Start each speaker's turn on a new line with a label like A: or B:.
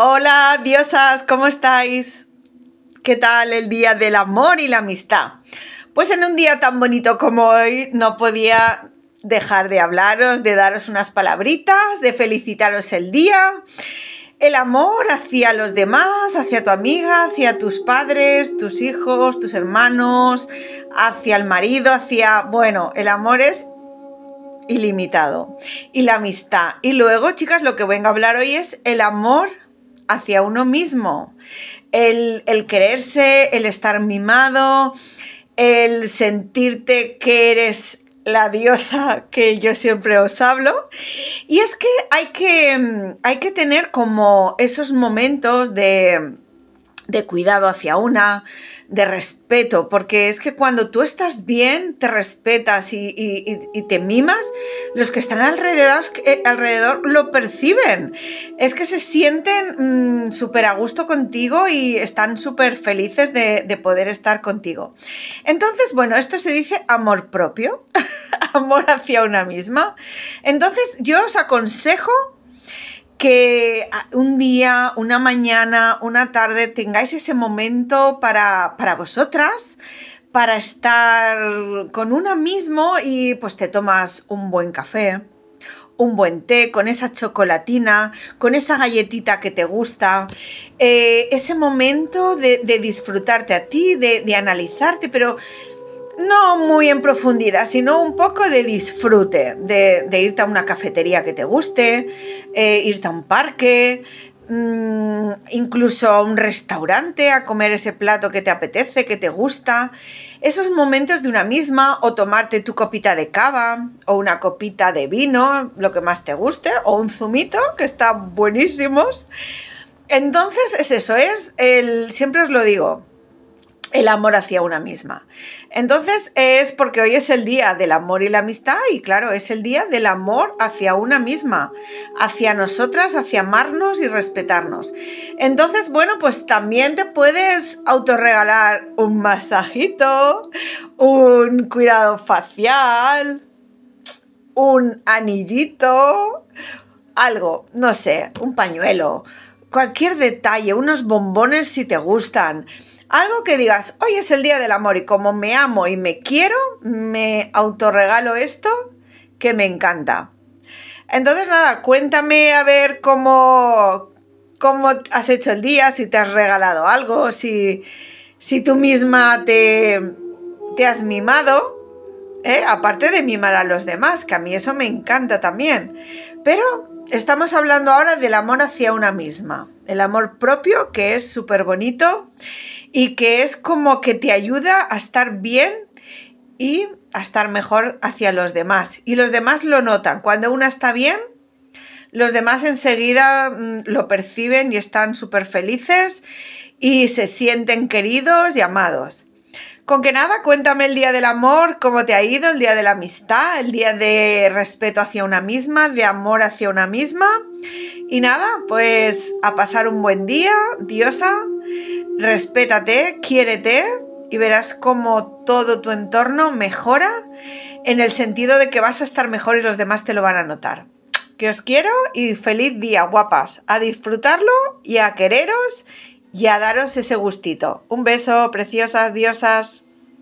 A: Hola, diosas, ¿cómo estáis? ¿Qué tal el Día del Amor y la Amistad? Pues en un día tan bonito como hoy no podía dejar de hablaros, de daros unas palabritas, de felicitaros el día. El amor hacia los demás, hacia tu amiga, hacia tus padres, tus hijos, tus hermanos, hacia el marido, hacia... Bueno, el amor es ilimitado. Y la amistad. Y luego, chicas, lo que vengo a hablar hoy es el amor hacia uno mismo. El, el quererse, el estar mimado, el sentirte que eres la diosa que yo siempre os hablo. Y es que hay que, mm, hay que tener como esos momentos de de cuidado hacia una, de respeto, porque es que cuando tú estás bien, te respetas y, te mimas, los que están eh, alrededor, lo perciben. Es que se sienten mm, súper a gusto contigo y están súper felices de, de poder estar contigo. Entonces, bueno, esto se dice amor propio, amor hacia una misma. Entonces, yo os aconsejo que ah, un día, una mañana, una tarde tengáis ese momento para, vosotras, para estar con una mismo y pues te tomas un buen café, un buen té, con esa chocolatina, con esa galletita que te gusta, eh, ese momento de, disfrutarte a ti, de, de analizarte, pero no muy en profundidad, sino un poco de disfrute, de, irte a una cafetería que te guste, eh, irte a un parque, mm, incluso a un restaurante a comer ese plato que te apetece, que te gusta. Esos momentos de una misma, o tomarte tu copita de cava, o una copita de vino, lo que más te guste, o un zumito, que está buenísimos. Entonces es eso, es el, siempre os lo digo, el amor hacia una misma. Entonces es porque hoy es el día del amor y la amistad y claro, es el día del amor hacia una misma, hacia nosotras, hacia amarnos y respetarnos. Entonces, bueno, pues también te puedes autorregalar un masajito, un cuidado facial, un anillito, algo, no sé, un pañuelo, cualquier detalle, unos bombones si te gustan, algo que digas, hoy es el día del amor y como me amo y me quiero, me autorregalo esto que me encanta. Entonces nada, cuéntame a ver cómo, cómo has hecho el día, si te has regalado algo, si, si tú misma te, te has mimado. ¿eh? Aparte de mimar a los demás, que a mí eso me encanta también. Pero estamos hablando ahora del amor hacia una misma, el amor propio que es súper bonito y que es como que te ayuda a estar bien y a estar mejor hacia los demás. Y los demás lo notan. Cuando una está bien, los demás enseguida mm, lo perciben y están súper felices y se sienten queridos y amados. Con que nada, cuéntame el día del amor, cómo te ha ido, el día de la amistad, el día de respeto hacia una misma, de amor hacia una misma. Y nada, pues a pasar un buen día, diosa, respétate, quiérete y verás cómo todo tu entorno mejora en el sentido de que vas a estar mejor y los demás te lo van a notar. Que os quiero y feliz día, guapas. A disfrutarlo y a quereros y a daros ese gustito. Un beso, preciosas diosas.